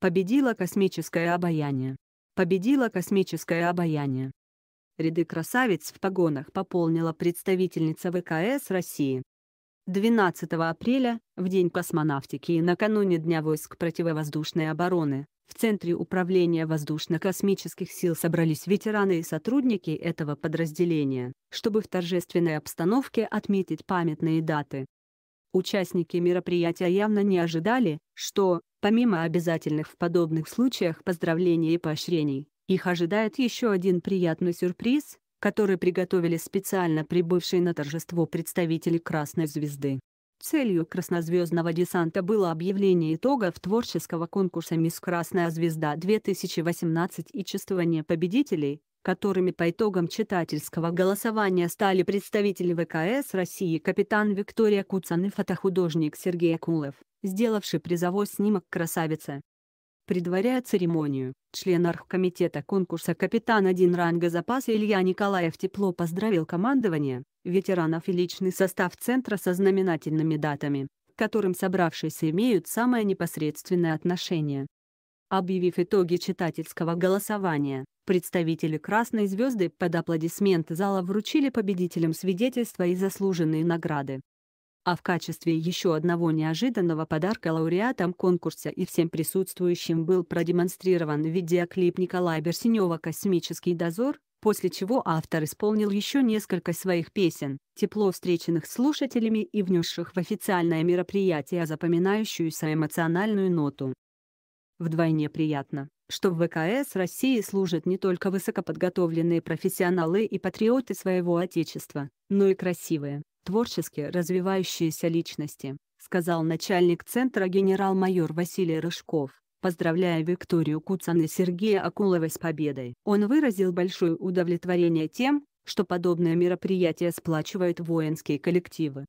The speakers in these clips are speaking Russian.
Победило космическое обаяние. Победило космическое обаяние. Ряды красавиц в погонах пополнила представительница ВКС России. 12 апреля, в День космонавтики и накануне Дня войск противовоздушной обороны, в Центре управления воздушно-космических сил собрались ветераны и сотрудники этого подразделения, чтобы в торжественной обстановке отметить памятные даты. Участники мероприятия явно не ожидали, что, Помимо обязательных в подобных случаях поздравлений и поощрений, их ожидает еще один приятный сюрприз, который приготовили специально прибывшие на торжество представители «Красной звезды». Целью краснозвездного десанта было объявление итогов творческого конкурса «Мисс Красная звезда-2018» и чествование победителей, которыми по итогам читательского голосования стали представители ВКС России капитан Виктория Куцан и фотохудожник Сергей Акулов сделавший призовой снимок красавицы. Предваряя церемонию, член архкомитета конкурса капитан один ранга запаса Илья Николаев тепло поздравил командование, ветеранов и личный состав центра со знаменательными датами, к которым собравшиеся имеют самое непосредственное отношение. Объявив итоги читательского голосования, представители «Красной звезды» под аплодисменты зала вручили победителям свидетельства и заслуженные награды. А в качестве еще одного неожиданного подарка лауреатам конкурса и всем присутствующим был продемонстрирован видеоклип Николая Берсенева «Космический дозор», после чего автор исполнил еще несколько своих песен, тепло встреченных слушателями и внесших в официальное мероприятие запоминающуюся эмоциональную ноту. Вдвойне приятно, что в ВКС России служат не только высокоподготовленные профессионалы и патриоты своего Отечества, но и красивые, творчески развивающиеся личности, сказал начальник центра генерал-майор Василий Рыжков, поздравляя Викторию Куцан и Сергея Акулова с победой. Он выразил большое удовлетворение тем, что подобные мероприятия сплачивают воинские коллективы.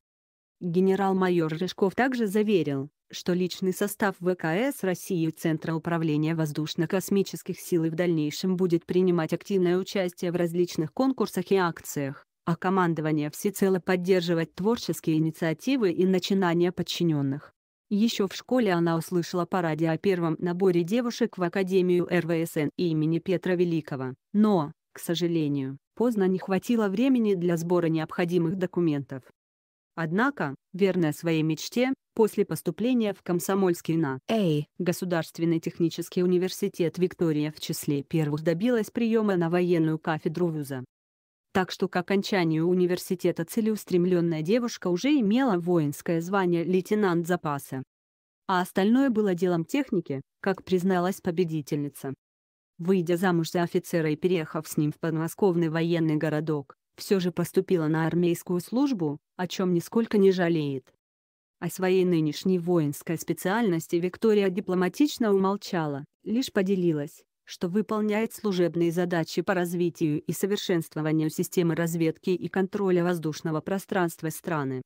Генерал-майор Рыжков также заверил, что личный состав ВКС России Центра управления воздушно-космических сил и в дальнейшем будет принимать активное участие в различных конкурсах и акциях, а командование всецело поддерживать творческие инициативы и начинания подчиненных. Еще в школе она услышала по радио о первом наборе девушек в Академию РВСН имени Петра Великого, но, к сожалению, поздно не хватило времени для сбора необходимых документов. Однако, верная своей мечте, после поступления в Комсомольский на Эй, Государственный технический университет Виктория в числе первых добилась приема на военную кафедру вуза. Так что к окончанию университета целеустремленная девушка уже имела воинское звание лейтенант запаса. А остальное было делом техники, как призналась победительница. Выйдя замуж за офицера и переехав с ним в подмосковный военный городок, все же поступила на армейскую службу, о чем нисколько не жалеет. О своей нынешней воинской специальности Виктория дипломатично умолчала, лишь поделилась, что выполняет служебные задачи по развитию и совершенствованию системы разведки и контроля воздушного пространства страны.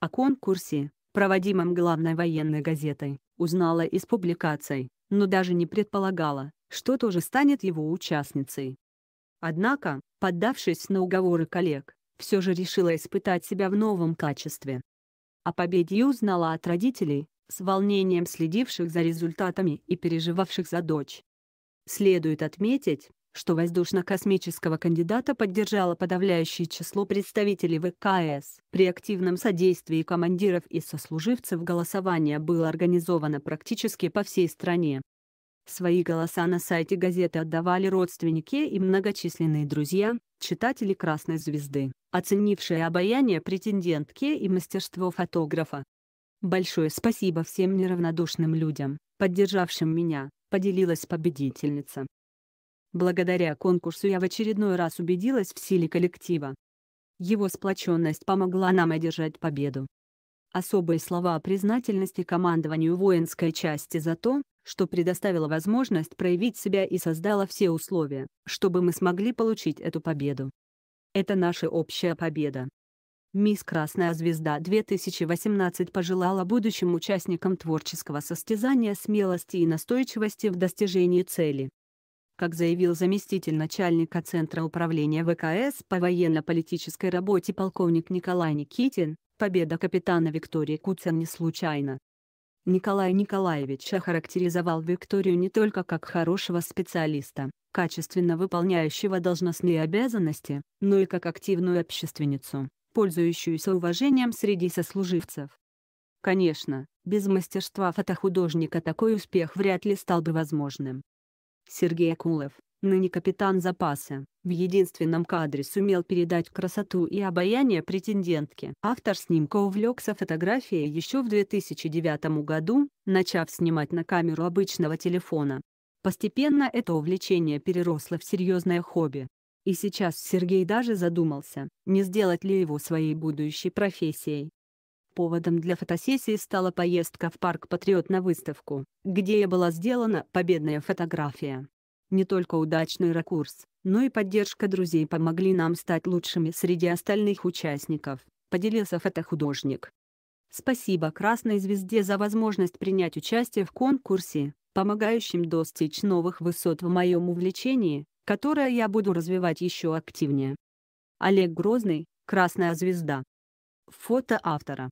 О конкурсе, проводимом главной военной газетой, узнала из публикаций, но даже не предполагала, что тоже станет его участницей. Однако, поддавшись на уговоры коллег, все же решила испытать себя в новом качестве. О победе узнала от родителей, с волнением следивших за результатами и переживавших за дочь. Следует отметить, что воздушно-космического кандидата поддержало подавляющее число представителей ВКС. При активном содействии командиров и сослуживцев голосование было организовано практически по всей стране. Свои голоса на сайте газеты отдавали родственники и многочисленные друзья, читатели «Красной звезды», оценившие обаяние претендентки и мастерство фотографа. Большое спасибо всем неравнодушным людям, поддержавшим меня, поделилась победительница. Благодаря конкурсу я в очередной раз убедилась в силе коллектива. Его сплоченность помогла нам одержать победу. Особые слова о признательности командованию воинской части за то, что предоставило возможность проявить себя и создала все условия, чтобы мы смогли получить эту победу. Это наша общая победа. Мисс «Красная звезда» 2018 пожелала будущим участникам творческого состязания смелости и настойчивости в достижении цели. Как заявил заместитель начальника Центра управления ВКС по военно-политической работе полковник Николай Никитин, победа капитана Виктории Куцин не случайна. Николай Николаевич охарактеризовал Викторию не только как хорошего специалиста, качественно выполняющего должностные обязанности, но и как активную общественницу, пользующуюся уважением среди сослуживцев. Конечно, без мастерства фотохудожника такой успех вряд ли стал бы возможным. Сергей Акулов, ныне капитан запаса, в единственном кадре сумел передать красоту и обаяние претендентки. Автор снимка увлекся фотографией еще в 2009 году, начав снимать на камеру обычного телефона. Постепенно это увлечение переросло в серьезное хобби. И сейчас Сергей даже задумался, не сделать ли его своей будущей профессией. Поводом для фотосессии стала поездка в парк «Патриот» на выставку, где и была сделана победная фотография. Не только удачный ракурс, но и поддержка друзей помогли нам стать лучшими среди остальных участников, поделился фотохудожник. Спасибо «Красной звезде» за возможность принять участие в конкурсе, помогающем достичь новых высот в моем увлечении, которое я буду развивать еще активнее. Олег Грозный, Красная звезда. Фото автора.